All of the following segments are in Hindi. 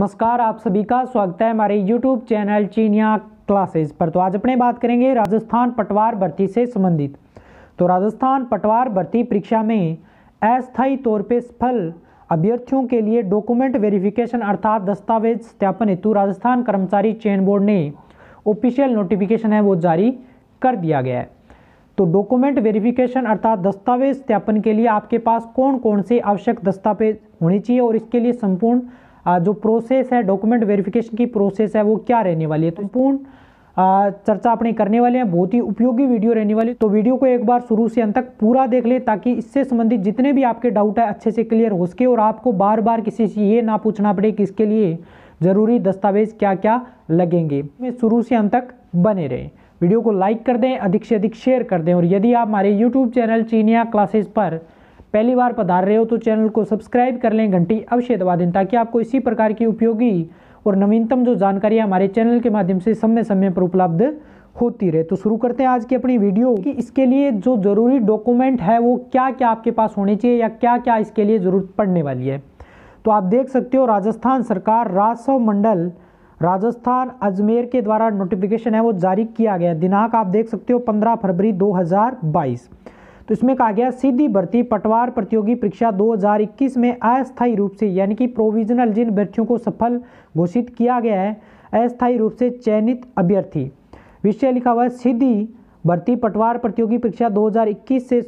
नमस्कार आप सभी का स्वागत है हमारे यूट्यूब चैनल चीनिया क्लासेस पर तो आज अपने बात करेंगे राजस्थान पटवार भर्ती से संबंधित तो राजस्थान पटवार भर्ती परीक्षा में अस्थायी तौर पर सफल अभ्यर्थियों के लिए डॉक्यूमेंट वेरिफिकेशन अर्थात दस्तावेज सत्यापन हेतु राजस्थान कर्मचारी चयन बोर्ड ने ऑफिशियल नोटिफिकेशन है वो जारी कर दिया गया है तो डॉक्यूमेंट वेरिफिकेशन अर्थात दस्तावेज सत्यापन के लिए आपके पास कौन कौन से आवश्यक दस्तावेज होने चाहिए और इसके लिए संपूर्ण जो प्रोसेस है डॉक्यूमेंट वेरिफिकेशन की प्रोसेस है वो क्या रहने वाली है तो पूर्ण चर्चा अपने करने वाले हैं बहुत ही उपयोगी वीडियो रहने वाली तो वीडियो को एक बार शुरू से अंत तक पूरा देख ले ताकि इससे संबंधित जितने भी आपके डाउट है अच्छे से क्लियर हो सके और आपको बार बार किसी से ये ना पूछना पड़े कि इसके लिए ज़रूरी दस्तावेज क्या क्या लगेंगे शुरू से अंत तक बने रहें वीडियो को लाइक कर दें अधिक से अधिक शेयर कर दें और यदि आप हमारे यूट्यूब चैनल चीनिया क्लासेस पर पहली बार पधार रहे हो तो चैनल को सब्सक्राइब कर लें घंटी अवश्य दबा दें ताकि आपको इसी प्रकार की उपयोगी और नवीनतम जो जानकारी हमारे चैनल के माध्यम से समय समय पर उपलब्ध होती रहे तो शुरू करते हैं आज की अपनी वीडियो कि इसके लिए जो ज़रूरी डॉक्यूमेंट है वो क्या क्या आपके पास होने चाहिए या क्या क्या इसके लिए ज़रूरत पड़ने वाली है तो आप देख सकते हो राजस्थान सरकार राजस्व मंडल राजस्थान अजमेर के द्वारा नोटिफिकेशन है वो जारी किया गया दिनांक आप देख सकते हो 15 फरवरी 2022 तो इसमें कहा गया सीधी भर्ती पटवार प्रतियोगी परीक्षा 2021 में अस्थायी रूप से यानी कि प्रोविजनल जिन अभ्यर्थियों को सफल घोषित किया गया है अस्थायी रूप से चयनित अभ्यर्थी विषय लिखा हुआ है सीधी भर्ती पटवार प्रतियोगी परीक्षा 2021 से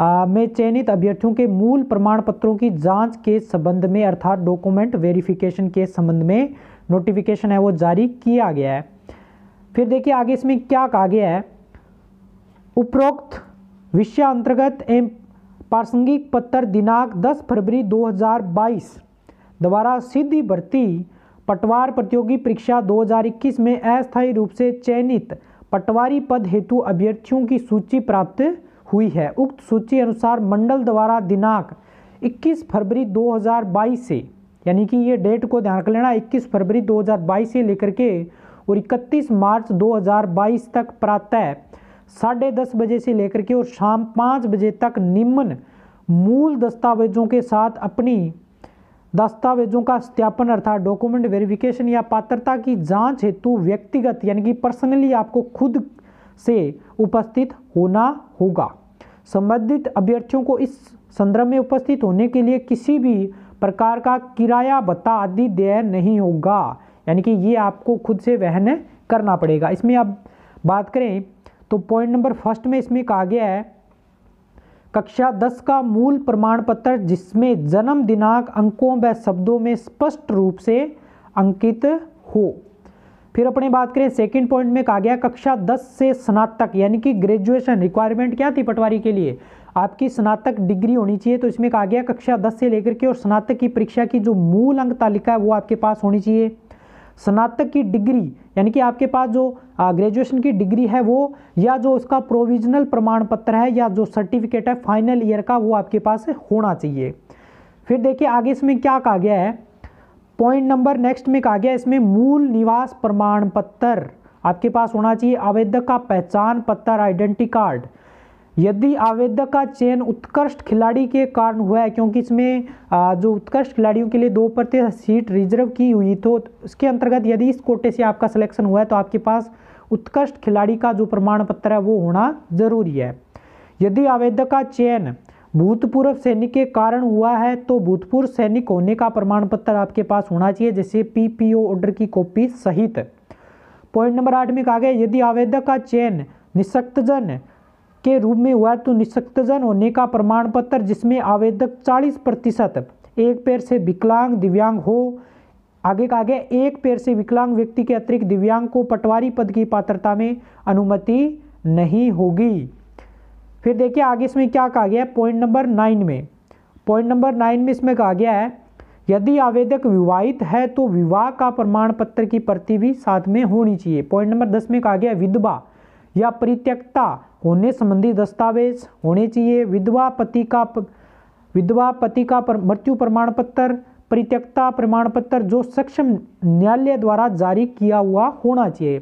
आ, में चयनित अभ्यर्थियों के मूल प्रमाण पत्रों की जाँच के संबंध में अर्थात डॉक्यूमेंट वेरिफिकेशन के संबंध में नोटिफिकेशन है वो जारी किया गया है फिर देखिए आगे इसमें क्या कहा गया है उपरोक्त अंतर्गत एम प्रासंगिक पत्र दिनांक 10 फरवरी 2022 द्वारा सीधी भर्ती पटवार प्रतियोगी परीक्षा 2021 में अस्थायी रूप से चयनित पटवारी पद हेतु अभ्यर्थियों की सूची प्राप्त हुई है उक्त सूची अनुसार मंडल द्वारा दिनांक 21 फरवरी 2022 से यानी कि ये डेट को ध्यान रख लेना 21 फरवरी 2022 से लेकर के और 31 मार्च 2022 तक प्रातः साढ़े दस बजे से लेकर के और शाम पाँच बजे तक निम्न मूल दस्तावेजों के साथ अपनी दस्तावेजों का सत्यापन अर्थात डॉक्यूमेंट वेरिफिकेशन या पात्रता की जांच हेतु व्यक्तिगत यानी कि पर्सनली आपको खुद से उपस्थित होना होगा संबंधित अभ्यर्थियों को इस संदर्भ में उपस्थित होने के लिए किसी भी प्रकार का किराया भत्ता आदि देय नहीं होगा यानी कि ये आपको खुद से वहन करना पड़ेगा इसमें आप बात करें तो पॉइंट नंबर फर्स्ट में इसमें कहा गया है कक्षा दस का मूल प्रमाण पत्र जिसमें जन्म दिनांक अंकों व शब्दों में स्पष्ट रूप से अंकित हो फिर अपने बात करें सेकंड पॉइंट में कहा गया कक्षा दस से स्नातक यानी कि ग्रेजुएशन रिक्वायरमेंट क्या थी पटवारी के लिए आपकी स्नातक डिग्री होनी चाहिए तो इसमें कहा गया कक्षा दस से लेकर के और स्नातक की परीक्षा की जो मूल अंक तालिका है वो आपके पास होनी चाहिए स्नातक की डिग्री यानी कि आपके पास जो ग्रेजुएशन की डिग्री है वो या जो उसका प्रोविजनल प्रमाण पत्र है या जो सर्टिफिकेट है फाइनल ईयर का वो आपके पास होना चाहिए फिर देखिए आगे इसमें क्या कहा गया है पॉइंट नंबर नेक्स्ट में कहा गया है इसमें मूल निवास प्रमाण पत्र आपके पास होना चाहिए आवेदक का पहचान पत्र आइडेंटिटी कार्ड यदि आवेदक का चयन उत्कृष्ट खिलाड़ी के कारण हुआ है क्योंकि इसमें जो उत्कृष्ट खिलाड़ियों के लिए दो प्रतिशत सीट रिजर्व की हुई तो उसके अंतर्गत यदि इस कोटे से आपका सिलेक्शन हुआ है तो आपके पास उत्कृष्ट खिलाड़ी का जो प्रमाण पत्र है वो होना जरूरी है यदि आवेदक का चयन भूतपूर्व सैनिक के कारण हुआ है तो भूतपूर्व सैनिक होने का प्रमाण पत्र आपके पास होना चाहिए जैसे पी ओ ऑर्डर की कॉपी सहित पॉइंट नंबर आठ में कहा गया यदि आवेदक का चयन निशक्तजन के रूप में हुआ तो निशक्तजन होने का प्रमाण पत्र जिसमें आवेदक 40 प्रतिशत एक पैर से विकलांग दिव्यांग हो आगे का आगे एक पैर से विकलांग व्यक्ति के अतिरिक्त दिव्यांग को पटवारी पद की पात्रता में अनुमति नहीं होगी फिर देखिए आगे इसमें क्या कहा गया है पॉइंट नंबर नाइन में पॉइंट नंबर नाइन में इसमें कहा गया है यदि आवेदक विवाहित है तो विवाह का प्रमाण पत्र की प्रति भी साथ में होनी चाहिए पॉइंट नंबर दस में कहा गया विधवा या परित्यक्ता होने संबंधी दस्तावेज होने चाहिए विधवा पति का विधवा पति का पर, मृत्यु प्रमाण पत्र परित्यक्ता प्रमाण पत्र जो सक्षम न्यायालय द्वारा जारी किया हुआ होना चाहिए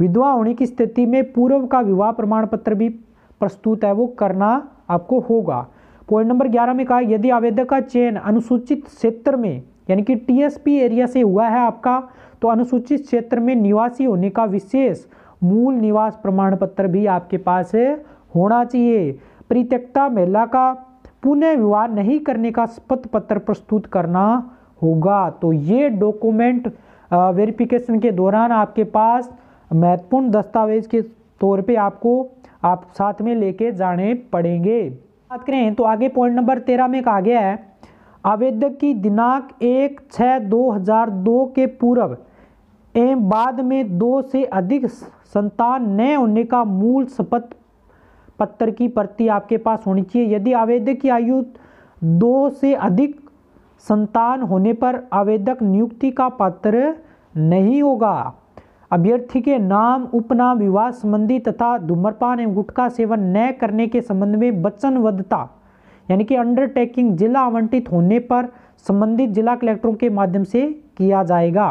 विधवा होने की स्थिति में पूर्व का विवाह प्रमाण पत्र भी प्रस्तुत है वो करना आपको होगा पॉइंट नंबर ग्यारह में कहा यदि आवेदक का चयन अनुसूचित क्षेत्र में यानी कि टीएसपी एरिया से हुआ है आपका तो अनुसूचित क्षेत्र में निवासी होने का विशेष मूल निवास प्रमाण पत्र भी आपके पास होना चाहिए परित्यक्ता महिला का पुनः विवाह नहीं करने का शपथ पत्र प्रस्तुत करना होगा तो ये डॉक्यूमेंट वेरिफिकेशन के दौरान आपके पास महत्वपूर्ण दस्तावेज के तौर पे आपको आप साथ में लेके जाने पड़ेंगे बात करें तो आगे पॉइंट नंबर तेरह में कहा गया है आवेदक की दिनांक एक छः दो हज़ार दो के पूर्व एवं बाद में दो से अधिक संतान न होने का मूल शपथ पत्र की प्रति आपके पास होनी चाहिए यदि आवेदक की आयु दो से अधिक संतान होने पर आवेदक नियुक्ति का पात्र नहीं होगा अभ्यर्थी के नाम उपनाम विवाह संबंधी तथा धूम्रपान एवं गुटखा सेवन न करने के संबंध में वचनबद्धता यानी कि अंडरटेकिंग जिला आवंटित होने पर संबंधित जिला कलेक्टरों के माध्यम से किया जाएगा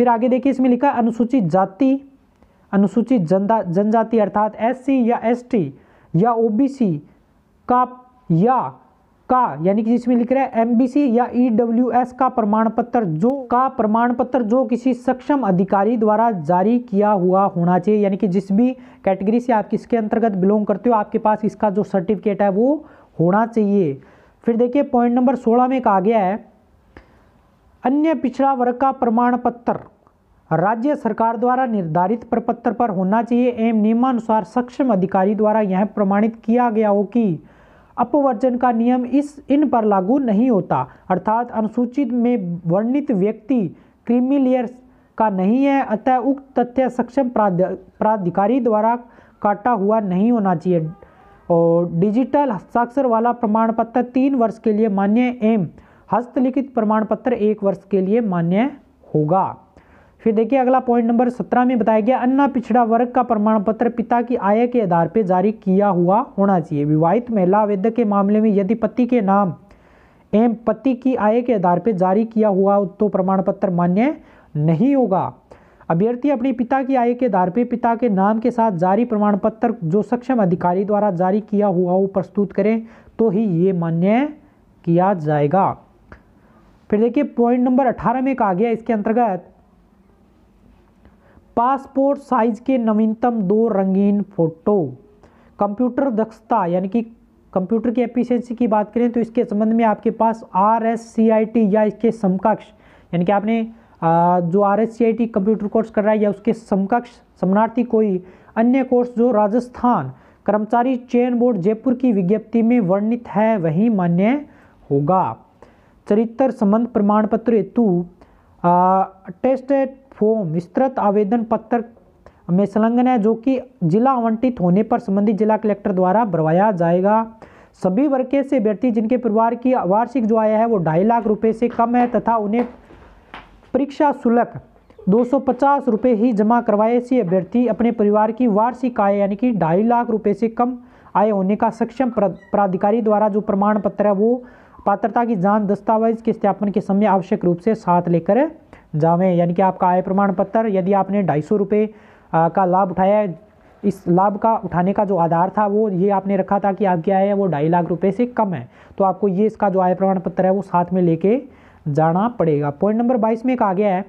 फिर आगे देखिए इसमें लिखा अनुसूचित जाति अनुसूचित जनता जनजाति अर्थात एससी या एसटी या ओबीसी का या का यानी कि जिसमें लिख रहा है एमबीसी या ईडब्ल्यूएस e का प्रमाण पत्र जो का प्रमाण पत्र जो किसी सक्षम अधिकारी द्वारा जारी किया हुआ होना चाहिए यानी कि जिस भी कैटेगरी से आप किसके अंतर्गत बिलोंग करते हो आपके पास इसका जो सर्टिफिकेट है वो होना चाहिए फिर देखिए पॉइंट नंबर सोलह में कहा गया है अन्य पिछड़ा वर्ग का प्रमाण पत्र राज्य सरकार द्वारा निर्धारित प्रपत्र पर होना चाहिए एवं नियमानुसार सक्षम अधिकारी द्वारा यह प्रमाणित किया गया हो कि अपवर्जन का नियम इस इन पर लागू नहीं होता अर्थात अनुसूचित में वर्णित व्यक्ति क्रीमिलियर का नहीं है अतः उक्त तथ्य सक्षम प्राधिकारी द्वारा काटा हुआ नहीं होना चाहिए और डिजिटल हस्ताक्षर वाला प्रमाण पत्र तीन वर्ष के लिए मान्य एवं हस्तलिखित प्रमाण पत्र एक वर्ष के लिए मान्य होगा फिर देखिए अगला पॉइंट नंबर सत्रह में बताया गया अन्ना पिछड़ा वर्ग का प्रमाण पत्र पिता की आय के आधार पर जारी किया हुआ होना चाहिए विवाहित महिला आवेदक के मामले में यदि पति के नाम एम पति की आय के आधार पर जारी किया हुआ तो प्रमाण पत्र मान्य नहीं होगा अभ्यर्थी अपने पिता की आय के आधार पर पिता के नाम के साथ जारी प्रमाण पत्र जो सक्षम अधिकारी द्वारा जारी किया हुआ हो प्रस्तुत करें तो ही ये मान्य किया जाएगा फिर देखिए पॉइंट नंबर अठारह में कहा गया इसके अंतर्गत पासपोर्ट साइज के नवीनतम दो रंगीन फोटो कंप्यूटर दक्षता यानी कि कंप्यूटर की एफिशिएंसी की बात करें तो इसके संबंध में आपके पास R S C I T या इसके समकक्ष यानी कि आपने जो R S C I T computer course कर रहा है या उसके समकक्ष समनार्थी कोई अन्य कोर्स जो राजस्थान कर्मचारी चयन बोर्ड जयपुर की विज्ञप्ति में वर्णित है वही मान्य होगा चरित्र संबंध प्रमाण पत्र हेतु टेस्टेड फॉर्म विस्तृत आवेदन पत्र में संलग्न है जो कि जिला आवंटित होने पर संबंधित जिला कलेक्टर द्वारा भरवाया जाएगा सभी वर्ग के से व्यक्ति जिनके परिवार की वार्षिक जो आया है वो ढाई लाख रुपए से कम है तथा उन्हें परीक्षा शुल्क दो सौ ही जमा करवाए से अभ्यर्थी अपने परिवार की वार्षिक आय यानी कि ढाई लाख रुपए से कम आय होने का सक्षम प्राधिकारी द्वारा जो प्रमाण पत्र है वो पात्रता की जान दस्तावेज के सत्यापन के समय आवश्यक रूप से साथ लेकर जावें यानी कि आपका आय प्रमाण पत्र यदि आपने ढाई सौ का लाभ उठाया इस लाभ का उठाने का जो आधार था वो ये आपने रखा था कि आपकी आय है वो ढाई लाख रुपए से कम है तो आपको ये इसका जो आय प्रमाण पत्र है वो साथ में लेके जाना पड़ेगा पॉइंट नंबर बाईस में कहा गया है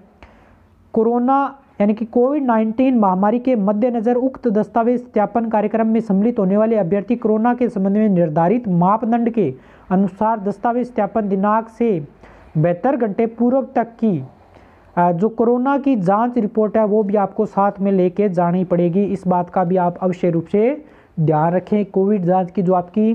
कोरोना यानी कि कोविड 19 महामारी के मद्देनज़र उक्त दस्तावेज सत्यापन कार्यक्रम में सम्मिलित होने वाले अभ्यर्थी कोरोना के संबंध में निर्धारित मापदंड के अनुसार दस्तावेज सत्यापन दिनांक से बेहतर घंटे पूर्व तक की जो कोरोना की जांच रिपोर्ट है वो भी आपको साथ में लेके जानी पड़ेगी इस बात का भी आप अवश्य रूप से ध्यान रखें कोविड जांच की जो आपकी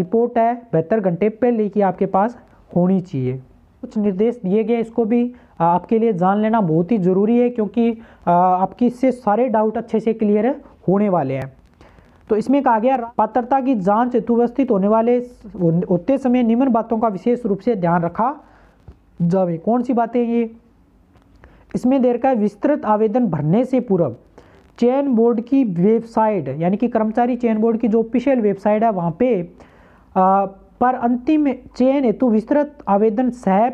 रिपोर्ट है बेहतर घंटे पहले की आपके पास होनी चाहिए कुछ निर्देश दिए गए इसको भी आपके लिए जान लेना बहुत ही ज़रूरी है क्योंकि आपकी इससे सारे डाउट अच्छे से क्लियर होने वाले हैं तो इसमें कहा गया पात्रता की जांच हेतु व्यवस्थित होने वाले होते समय निम्न बातों का विशेष रूप से ध्यान रखा जावे कौन सी बातें ये इसमें देर का विस्तृत आवेदन भरने से पूर्व चयन बोर्ड की वेबसाइट यानी कि कर्मचारी चयन बोर्ड की जो ऑफिशियल वेबसाइट है वहाँ पे आ, पर अंतिम चयन हेतु विस्तृत आवेदन सह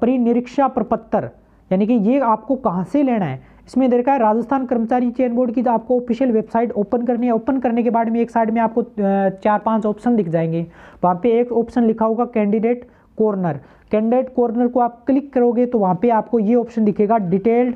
परिनिरीक्षा प्रपत्र यानी कि ये आपको कहाँ से लेना है इसमें दे रखा है राजस्थान कर्मचारी चयन बोर्ड की तो आपको ऑफिशियल वेबसाइट ओपन करनी है ओपन करने के बाद में एक साइड में आपको चार पाँच ऑप्शन दिख जाएंगे वहाँ पर एक ऑप्शन लिखा होगा कैंडिडेट कॉर्नर कैंडिडेट कॉर्नर को आप क्लिक करोगे तो वहाँ पर आपको ये ऑप्शन दिखेगा डिटेल्ड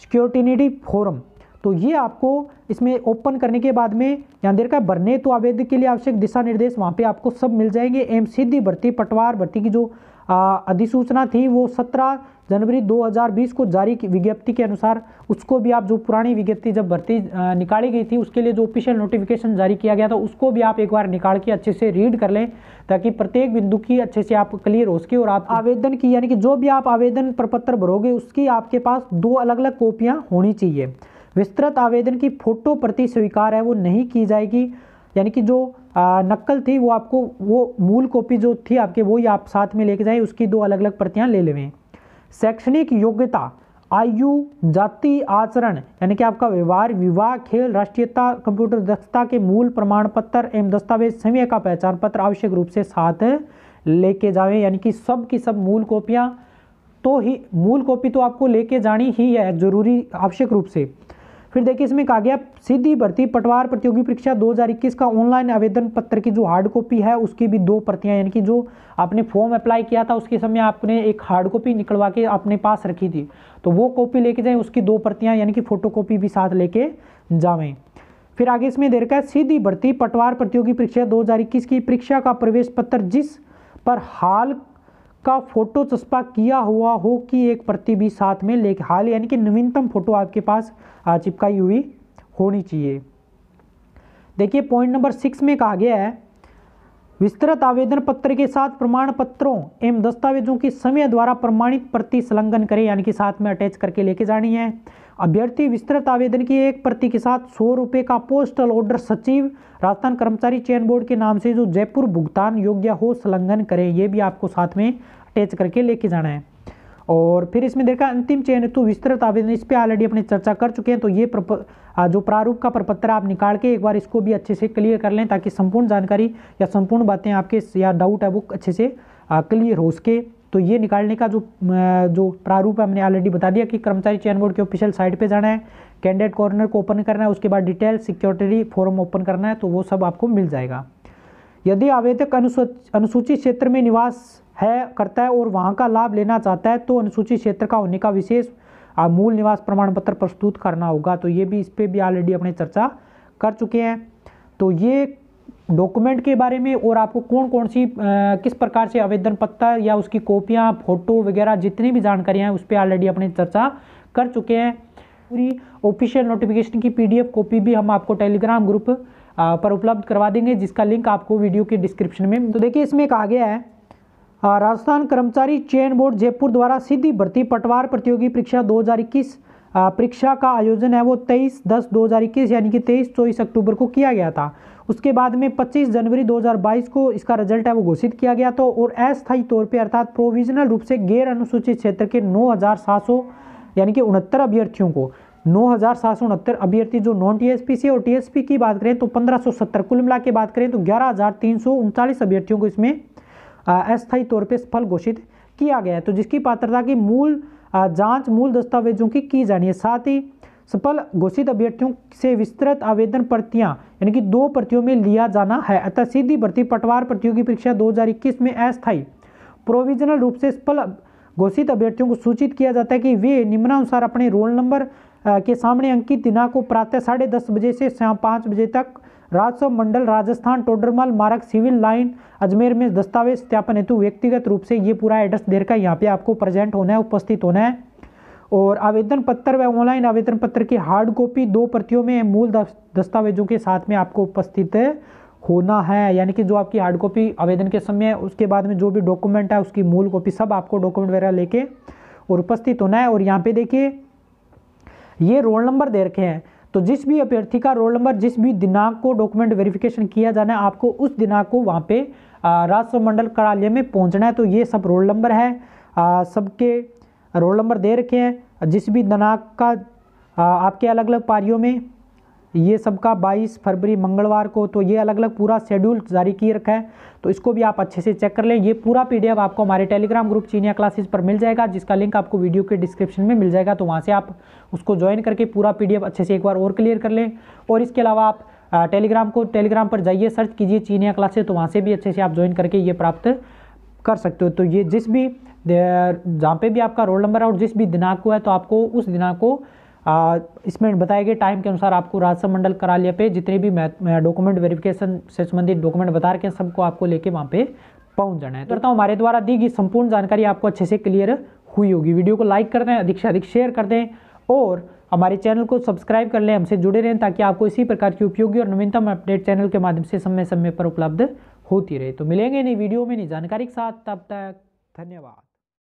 सिक्योरिटी फोरम तो ये आपको इसमें ओपन करने के बाद में यहाँ देर का भरने तो आवेदक के लिए आवश्यक दिशा निर्देश वहाँ पे आपको सब मिल जाएंगे एम सीधी भर्ती पटवार भर्ती की जो अधिसूचना थी वो 17 जनवरी 2020 को जारी विज्ञप्ति के अनुसार उसको भी आप जो पुरानी विज्ञप्ति जब भर्ती निकाली गई थी उसके लिए जो ऑफिशियल नोटिफिकेशन जारी किया गया था उसको भी आप एक बार निकाल के अच्छे से रीड कर लें ताकि प्रत्येक बिंदु की अच्छे से आप क्लियर हो सके और आप आवेदन की यानी कि जो भी आप आवेदन प्रपत्र भरोगे उसकी आपके पास दो अलग अलग कॉपियाँ होनी चाहिए विस्तृत आवेदन की फोटो प्रति स्वीकार है वो नहीं की जाएगी यानी कि जो आ, नक्कल थी वो आपको वो मूल कॉपी जो थी आपके वही आप साथ में लेके जाए उसकी दो अलग अलग प्रतियाँ ले लेवें शैक्षणिक योग्यता आयु जाति आचरण यानी कि आपका व्यवहार विवाह खेल राष्ट्रीयता कंप्यूटर दक्षता के मूल प्रमाण पत्र एवं दस्तावेज समय का पहचान पत्र आवश्यक रूप से साथ लेके जाए यानी कि सब की सब मूल कॉपियाँ तो ही मूल कॉपी तो आपको लेके जानी ही है जरूरी आवश्यक रूप से फिर देखिए इसमें कहा गया सीधी भर्ती पटवार प्रतियोगी परीक्षा 2021 का ऑनलाइन आवेदन पत्र की जो हार्ड कॉपी है उसकी भी दो प्रतियां यानी कि जो आपने फॉर्म अप्लाई किया था उसके समय आपने एक हार्ड कॉपी निकलवा के अपने पास रखी थी तो वो कॉपी लेके जाएं उसकी दो प्रतियां यानी कि फोटो भी साथ लेके जावें फिर आगे इसमें देर का है सीधी भर्ती पटवार प्रतियोगी परीक्षा दो की परीक्षा का प्रवेश पत्र जिस पर हाल का फोटो चस्पा किया हुआ हो कि एक प्रति भी साथ में ले हाल यानी कि नवीनतम फोटो आपके पास चिपकाई हुई होनी चाहिए देखिए पॉइंट नंबर सिक्स में कहा गया है विस्तृत आवेदन पत्र के साथ प्रमाण पत्रों एवं दस्तावेजों की समय द्वारा प्रमाणित प्रति संलग्न करें यानी कि साथ में अटैच करके लेके जानी है अभ्यर्थी विस्तृत आवेदन की एक प्रति के साथ सौ रुपये का पोस्टल ऑर्डर सचिव राजस्थान कर्मचारी चयन बोर्ड के नाम से जो जयपुर भुगतान योग्य हो संलग्न करें ये भी आपको साथ में अटैच करके लेके जाना है और फिर इसमें देखा अंतिम चयन हेतु विस्तृत आवेदन इस पर ऑलरेडी अपनी चर्चा कर चुके हैं तो ये प्रप, जो प्रारूप का प्रपत्र आप निकाल के एक बार इसको भी अच्छे से क्लियर कर लें ताकि संपूर्ण जानकारी या संपूर्ण बातें आपके या डाउट है वो अच्छे से क्लियर हो सके तो ये निकालने का जो जो प्रारूप है हमने ऑलरेडी बता दिया कि कर्मचारी चयन बोर्ड के ऑफिशियल साइट पे जाना है कैंडिडेट कॉर्नर को ओपन करना है उसके बाद डिटेल सिक्योरिटी फॉर्म ओपन करना है तो वो सब आपको मिल जाएगा यदि आवेदक अनुसूचित क्षेत्र में निवास है करता है और वहाँ का लाभ लेना चाहता है तो अनुसूचित क्षेत्र का होने का विशेष मूल निवास प्रमाण पत्र प्रस्तुत करना होगा तो ये भी इस पर भी ऑलरेडी अपने चर्चा कर चुके हैं तो ये डॉक्यूमेंट के बारे में और आपको कौन कौन सी आ, किस प्रकार से आवेदन पत्र या उसकी कॉपियाँ फोटो वगैरह जितनी भी जानकारियाँ हैं उस पर ऑलरेडी अपने चर्चा कर चुके हैं पूरी ऑफिशियल नोटिफिकेशन की पीडीएफ कॉपी भी हम आपको टेलीग्राम ग्रुप पर उपलब्ध करवा देंगे जिसका लिंक आपको वीडियो के डिस्क्रिप्शन में तो देखिए इसमें एक आ गया है राजस्थान कर्मचारी चयन बोर्ड जयपुर द्वारा सीधी भर्ती पटवार प्रतियोगी परीक्षा 2021 परीक्षा का आयोजन है वो 23 दस 2021 यानी कि 23 चौबीस अक्टूबर को किया गया था उसके बाद में 25 जनवरी 2022 को इसका रिजल्ट है वो घोषित किया गया था तो, और अस्थायी तौर पे अर्थात प्रोविजनल रूप से गैर अनुसूचित क्षेत्र के नौ यानी कि उनहत्तर अभ्यर्थियों को नौ अभ्यर्थी जो नॉन पी से और टीएसपी की बात करें तो 1570 कुल मिला के बात करें तो ग्यारह अभ्यर्थियों को इसमें अस्थायी तौर पर सफल घोषित किया गया है तो जिसकी पात्रता की मूल जांच मूल दस्तावेजों की की जानी है साथ ही सफल घोषित अभ्यर्थियों से विस्तृत आवेदन प्रतियां यानी कि दो प्रतियों में लिया जाना है अतः सीधी भर्ती पटवार प्रतियों की परीक्षा इक्कीस में अस्थायी प्रोविजनल रूप से सफल घोषित अभ्यर्थियों को सूचित किया जाता है कि वे निम्नानुसार अपने रोल नंबर के सामने अंकित दिनांक को प्रातः साढ़े दस बजे से शाम पाँच बजे तक राजस्व मंडल राजस्थान टोडरमल मार्ग सिविल लाइन अजमेर में दस्तावेज सत्यापन हेतु व्यक्तिगत रूप से ये पूरा एड्रेस देर का यहाँ पे आपको प्रेजेंट होना है उपस्थित होना है और आवेदन पत्र व ऑनलाइन आवेदन पत्र की हार्ड कॉपी दो प्रतियों में मूल दस्तावेजों के साथ में आपको उपस्थित होना है यानी कि जो आपकी हार्ड कॉपी आवेदन के समय उसके बाद में जो भी डॉक्यूमेंट है उसकी मूल कॉपी सब आपको डॉक्यूमेंट वगैरह लेके और उपस्थित होना है और यहाँ पे देखिए ये रोल नंबर दे रखे हैं तो जिस भी अभ्यर्थी का रोल नंबर जिस भी दिनांक को डॉक्यूमेंट वेरिफिकेशन किया जाना है आपको उस दिनांक को वहाँ पे राजस्व मंडल कार्यालय में पहुँचना है तो ये सब रोल नंबर है सबके रोल नंबर दे रखे हैं जिस भी दिनांक का आपके अलग अलग पारियों में ये सब का 22 फरवरी मंगलवार को तो ये अलग अलग पूरा शेड्यूल जारी किए रखा है तो इसको भी आप अच्छे से चेक कर लें ये पूरा पीडीएफ आपको हमारे टेलीग्राम ग्रुप चीनिया क्लासेस पर मिल जाएगा जिसका लिंक आपको वीडियो के डिस्क्रिप्शन में मिल जाएगा तो वहाँ से आप उसको ज्वाइन करके पूरा पी अच्छे से एक बार और क्लियर कर लें और इसके अलावा आप टेलीग्राम को टेलीग्राम पर जाइए सर्च कीजिए चीनिया क्लासेस तो वहाँ से भी अच्छे से आप ज्वाइन करके ये प्राप्त कर सकते हो तो ये जिस भी जहाँ पे भी आपका रोल नंबर है और जिस भी दिनांक को है तो आपको उस दिनांक को इसमें बताया गया टाइम के अनुसार आपको राजस्व मंडल करालिया पे जितने भी डॉक्यूमेंट वेरिफिकेशन से संबंधित डॉक्यूमेंट बता रखे सबको आपको लेके वहाँ पे पहुँच जाना है तो बताऊँ हमारे द्वारा दी गई संपूर्ण जानकारी आपको अच्छे से क्लियर हुई होगी वीडियो को लाइक कर दें अधिक से अधिक शेयर कर दें और हमारे चैनल को सब्सक्राइब कर लें हमसे जुड़े रहें ताकि आपको इसी प्रकार की उपयोगी और नवीनतम अपडेट चैनल के माध्यम से समय समय पर उपलब्ध होती रहे तो मिलेंगे नई वीडियो में नई जानकारी के साथ तब तक धन्यवाद